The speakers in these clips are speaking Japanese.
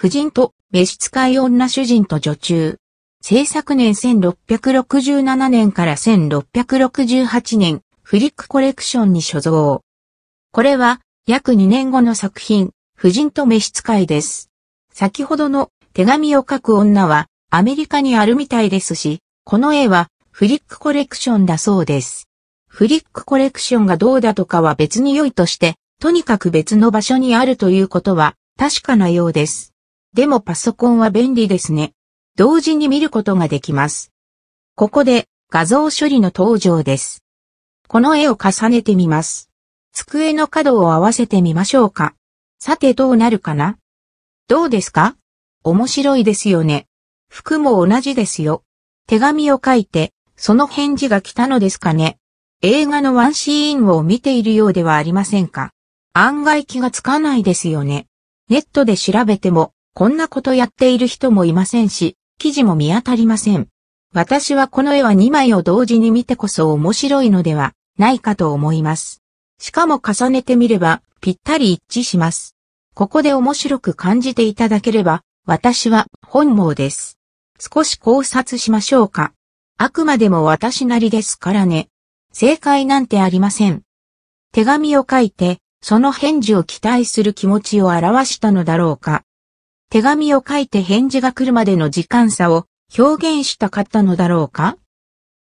夫人と召使い女主人と女中。制作年1667年から1668年、フリックコレクションに所蔵。これは、約2年後の作品、夫人と召使いです。先ほどの手紙を書く女は、アメリカにあるみたいですし、この絵は、フリックコレクションだそうです。フリックコレクションがどうだとかは別に良いとして、とにかく別の場所にあるということは確かなようです。でもパソコンは便利ですね。同時に見ることができます。ここで画像処理の登場です。この絵を重ねてみます。机の角を合わせてみましょうか。さてどうなるかなどうですか面白いですよね。服も同じですよ。手紙を書いて、その返事が来たのですかね。映画のワンシーンを見ているようではありませんか。案外気がつかないですよね。ネットで調べてもこんなことやっている人もいませんし、記事も見当たりません。私はこの絵は2枚を同時に見てこそ面白いのではないかと思います。しかも重ねてみればぴったり一致します。ここで面白く感じていただければ、私は本望です。少し考察しましょうか。あくまでも私なりですからね。正解なんてありません。手紙を書いて、その返事を期待する気持ちを表したのだろうか。手紙を書いて返事が来るまでの時間差を表現したかったのだろうか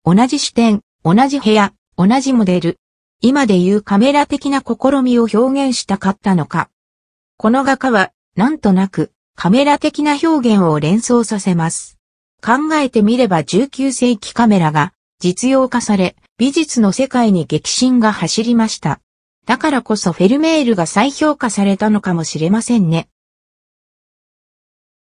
同じ視点、同じ部屋、同じモデル。今でいうカメラ的な試みを表現したかったのか。この画家は、なんとなく、カメラ的な表現を連想させます。考えてみれば19世紀カメラが実用化され、美術の世界に激震が走りました。だからこそフェルメールが再評価されたのかもしれませんね。